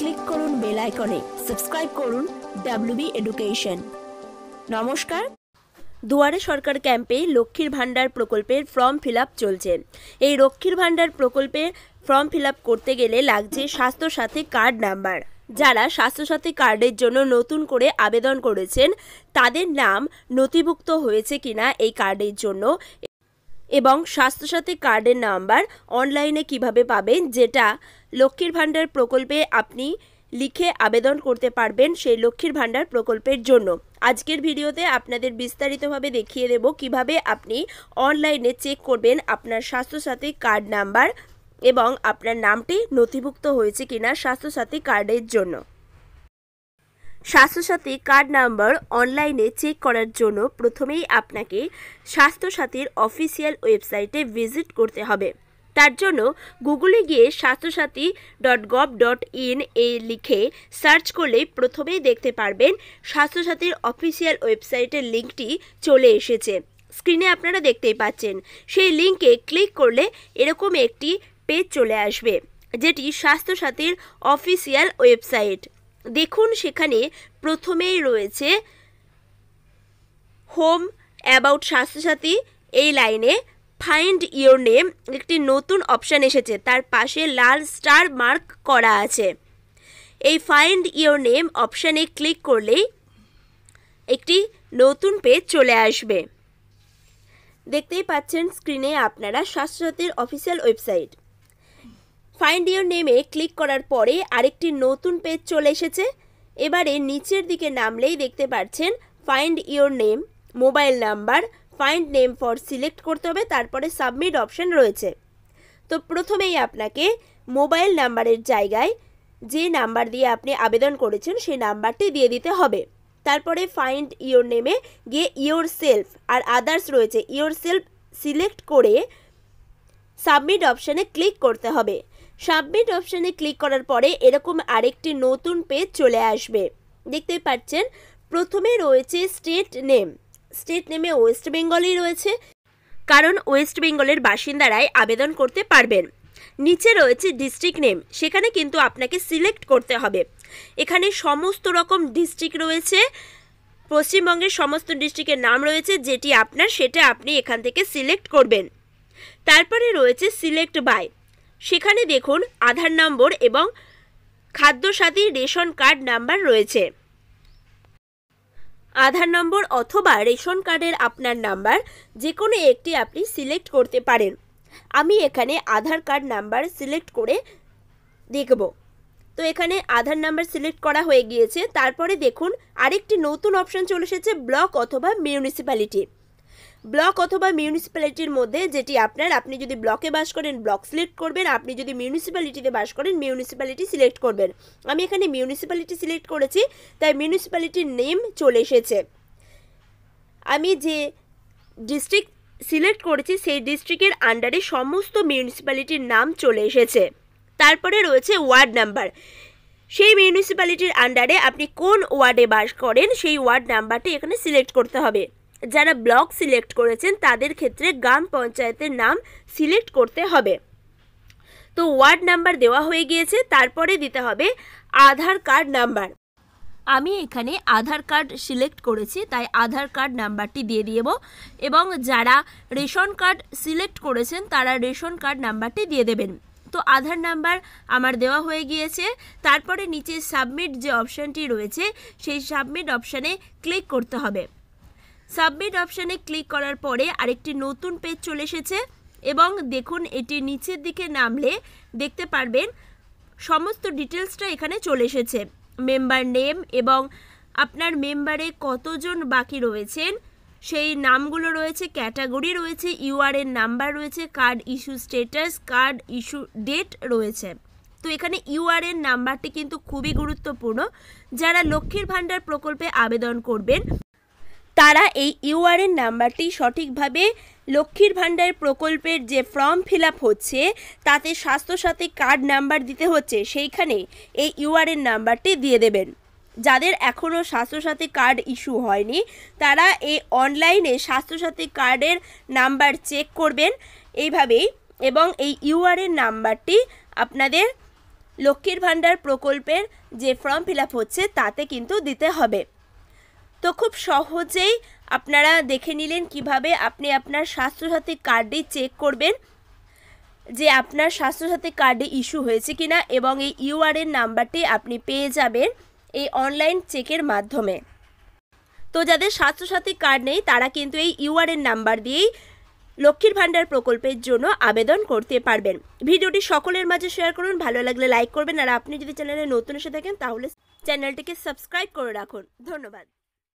click করুন bell আইকনে subscribe করুন ডাব্লিউবি এডুকেশন নমস্কার দুয়ারে সরকার ক্যাম্পে লক্ষ্মীর ভাণ্ডার প্রকল্পের ফর্ম ফিল চলছে এই লক্ষ্মীর ভাণ্ডার প্রকল্পে ফর্ম ফিল করতে গেলে লাগছে স্বাস্থ্যসাথী কার্ড নাম্বার যারা স্বাস্থ্যসাথী কার্ডের জন্য নতুন করে আবেদন করেছেন তাদের নাম নথিভুক্ত হয়েছে কিনা এই কার্ডের জন্য এবং স্বাস্থ্যসাথী কার্ডের নাম্বার অনলাইনে কিভাবে পাবেন যেটা লক্ষ্মীর ভাণ্ডার প্রকল্পে আপনি লিখে আবেদন করতে পারবেন সেই লক্ষ্মীর ভাণ্ডার প্রকল্পের জন্য আজকের ভিডিওতে আপনাদের বিস্তারিতভাবে দেখিয়ে দেব কিভাবে আপনি অনলাইনে চেক করবেন আপনার স্বাস্থ্যসাথী কার্ড নাম্বার এবং আপনার নামটি নথিভুক্ত হয়েছে কিনা স্বাস্থ্যসাথী কার্ডের জন্য স্বাস্থ্যসাথী কার্ড নাম্বার অনলাইনে চেক করার জন্য প্রথমেই আপনাকে স্বাস্থ্যসাথীর অফিসিয়াল ওয়েবসাইটে ভিজিট করতে হবে তার জন্য গুগলে গিয়ে Swasthya Sathi dot gov dot in এ লিখে সার্চ করলেই প্রথমেই দেখতে পারবেন স্বাস্থ্যসাথীর অফিসিয়াল ওয়েবসাইটের লিঙ্কটি চলে এসেছে স্ক্রিনে আপনারা দেখতেই পাচ্ছেন সেই লিঙ্কে ক্লিক করলে এরকম একটি পেজ চলে আসবে যেটি স্বাস্থ্যসাথীর অফিসিয়াল ওয়েবসাইট দেখুন সেখানে প্রথমেই রয়েছে হোম অ্যাবাউট স্বাস্থ্যসাথী এই লাইনে ফাইন্ড ইওর নেম একটি নতুন অপশান এসেছে তার পাশে লাল স্টার মার্ক করা আছে এই ফাইন্ড ইওর নেম অপশানে ক্লিক করলেই একটি নতুন পেজ চলে আসবে দেখতেই পাচ্ছেন স্ক্রিনে আপনারা স্বাস্থ্যসাথীর অফিসিয়াল ওয়েবসাইট ফাইন্ড ইউর নেমে ক্লিক করার পরে আরেকটি নতুন পেজ চলে এসেছে এবারে নিচের দিকে নামলেই দেখতে পাচ্ছেন find your name mobile number find name for select করতে হবে তারপরে সাবমিট অপশন রয়েছে তো প্রথমেই আপনাকে মোবাইল নাম্বারের জায়গায় যে নাম্বার দিয়ে আপনি আবেদন করেছেন সেই নাম্বারটি দিয়ে দিতে হবে তারপরে ফাইন্ড ইওর নেমে গিয়ে ইওর সেলফ আর আদার্স রয়েছে ইওর সেলফ সিলেক্ট করে সাবমিট অপশানে ক্লিক করতে হবে সাবমিট অপশানে ক্লিক করার পরে এরকম আরেকটি নতুন পেজ চলে আসবে দেখতে পাচ্ছেন প্রথমে রয়েছে স্টেট নেম স্টেট নেমে ওয়েস্ট বেঙ্গলই রয়েছে কারণ ওয়েস্ট বেঙ্গলের বাসিন্দারাই আবেদন করতে পারবেন নিচে রয়েছে ডিস্ট্রিক্ট নেম সেখানে কিন্তু আপনাকে সিলেক্ট করতে হবে এখানে সমস্ত রকম ডিস্ট্রিক্ট রয়েছে পশ্চিমবঙ্গের সমস্ত ডিস্ট্রিক্টের নাম রয়েছে যেটি আপনার সেটা আপনি এখান থেকে সিলেক্ট করবেন তারপরে রয়েছে সিলেক্ট বাই সেখানে দেখুন আধার নম্বর এবং খাদ্যসাথী রেশন কার্ড নাম্বার রয়েছে আধার নম্বর অথবা রেশন কার্ডের আপনার নাম্বার যে কোনো একটি আপনি সিলেক্ট করতে পারেন আমি এখানে আধার কার্ড নাম্বার সিলেক্ট করে দেখব তো এখানে আধার নাম্বার সিলেক্ট করা হয়ে গিয়েছে তারপরে দেখুন আরেকটি নতুন অপশান চলে এসেছে ব্লক অথবা মিউনিসিপ্যালিটি ব্লক অথবা মিউনিসিপ্যালিটির মধ্যে যেটি আপনার আপনি যদি ব্লকে বাস করেন ব্লক সিলেক্ট করবেন আপনি যদি মিউনিসিপ্যালিটিতে বাস করেন মিউনিসিপ্যালিটি সিলেক্ট করবেন আমি এখানে মিউনিসিপ্যালিটি সিলেক্ট করেছি তাই মিউনিসিপ্যালিটির নেম চলে এসেছে আমি যে ডিস্ট্রিক্ট সিলেক্ট করেছি সেই ডিস্ট্রিক্টের আন্ডারে সমস্ত মিউনিসিপ্যালিটির নাম চলে এসেছে তারপরে রয়েছে ওয়ার্ড নাম্বার সেই মিউনিসিপ্যালিটির আন্ডারে আপনি কোন ওয়ার্ডে বাস করেন সেই ওয়ার্ড নাম্বারটি এখানে সিলেক্ট করতে হবে যারা ব্লক সিলেক্ট করেছেন তাদের ক্ষেত্রে গ্রাম পঞ্চায়েতের নাম সিলেক্ট করতে হবে তো ওয়ার্ড নাম্বার দেওয়া হয়ে গিয়েছে তারপরে দিতে হবে আধার কার্ড নাম্বার আমি এখানে আধার কার্ড সিলেক্ট করেছি তাই আধার কার্ড নাম্বারটি দিয়ে দিয়েব এবং যারা রেশন কার্ড সিলেক্ট করেছেন তারা রেশন কার্ড নাম্বারটি দিয়ে দেবেন তো আধার নাম্বার আমার দেওয়া হয়ে গিয়েছে তারপরে নিচে সাবমিট যে অপশানটি রয়েছে সেই সাবমিট অপশানে ক্লিক করতে হবে সাবমিট অপশানে ক্লিক করার পরে আরেকটি নতুন পেজ চলে এসেছে এবং দেখুন এটি নিচের দিকে নামলে দেখতে পারবেন সমস্ত ডিটেলসটা এখানে চলে এসেছে মেম্বার নেম এবং আপনার মেম্বারে কতজন বাকি রয়েছেন সেই নামগুলো রয়েছে ক্যাটাগরি রয়েছে ইউআরএন নাম্বার রয়েছে card issue status card issue date রয়েছে তো এখানে ইউআরএন নাম্বারটি কিন্তু খুবই গুরুত্বপূর্ণ যারা লক্ষ্মীর ভাণ্ডার প্রকল্পে আবেদন করবেন তারা এই ইউআরএন নাম্বারটি সঠিকভাবে লক্ষ্মীর ভাণ্ডার প্রকল্পের যে ফর্ম ফিল হচ্ছে তাতে স্বাস্থ্যসাথী কার্ড নাম্বার দিতে হচ্ছে সেইখানে এই ইউআরএন নাম্বারটি দিয়ে দেবেন যাদের এখনও স্বাস্থ্যসাথী কার্ড ইস্যু হয়নি তারা এই অনলাইনে স্বাস্থ্যসাথী কার্ডের নাম্বার চেক করবেন এইভাবেই এবং এই ইউআরএন নাম্বারটি আপনাদের লক্ষ্মীর ভাণ্ডার প্রকল্পের যে ফর্ম ফিল হচ্ছে তাতে কিন্তু দিতে হবে তো খুব সহজেই আপনারা দেখে নিলেন কিভাবে আপনি আপনার স্বাস্থ্যসাথী কার্ডে চেক করবেন যে আপনার স্বাস্থ্যসাথী কার্ডে ইস্যু হয়েছে কিনা এবং এই ইউআরএন নাম্বারটি আপনি পেয়ে যাবেন এই অনলাইন চেকের মাধ্যমে তো যাদের স্বাস্থ্যসাথী কার্ড নেই তারা কিন্তু এই ইউআরএন নাম্বার দিয়েই লক্ষ্মীর ভাণ্ডার প্রকল্পের জন্য আবেদন করতে পারবেন ভিডিওটি সকলের মাঝে শেয়ার করুন ভালো লাগলে লাইক করবেন আর আপনি যদি চ্যানেলে নতুন এসে থাকেন তাহলে চ্যানেলটিকে সাবস্ক্রাইব করে রাখুন ধন্যবাদ